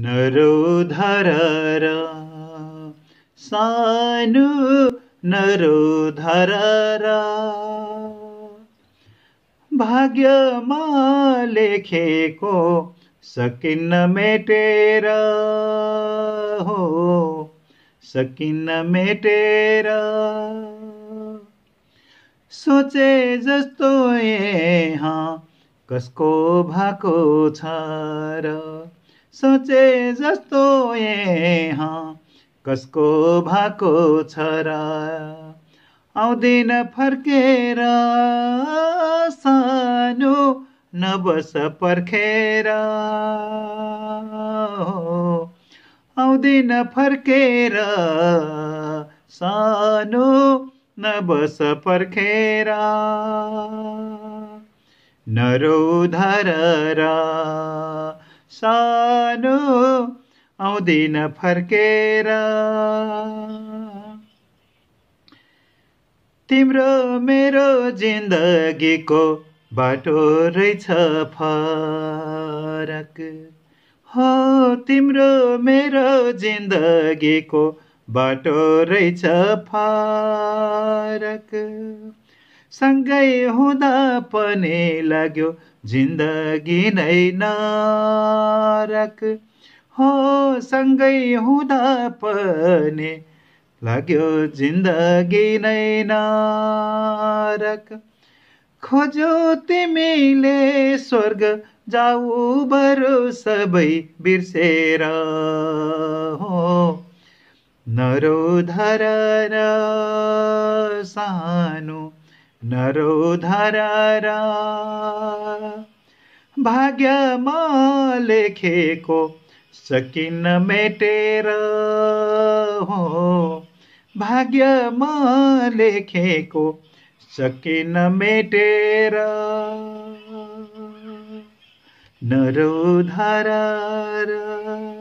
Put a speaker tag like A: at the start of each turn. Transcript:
A: नरोधर र सानु नरोधर र भाग्यमा लेखेको सकिन्न मेटेर हो सकिन्न मेटेर सोचे जस्तो यहाँ कसको भएको छ र सोचे जस्तो यहाँ कसको भएको छ र आउँदिन फर्केर सानो नबस पर्खेर आउँदिन फर्केर सानो नबस पर्खेर धर सानो आउँदैन फर्केर तिम्रो मेरो जिन्दगीको बाटो रहेछ फरक हो तिम्रो मेरो जिन्दगीको बाटो रहेछ फरक सँगै हुँदा पनि लाग्यो जिन्दगी नै नरक हो सँगै हुँदा पनि लाग्यो जिन्दगी नै नरक खोजो तिमीले स्वर्ग जाऊ बरु सबै बिर्सेर हो नरो धर सानो नरोधर भाग्यमा लेखेको सकिन मेटेर हो भाग्यमा लेखेको सकिन मेटेर नरोधर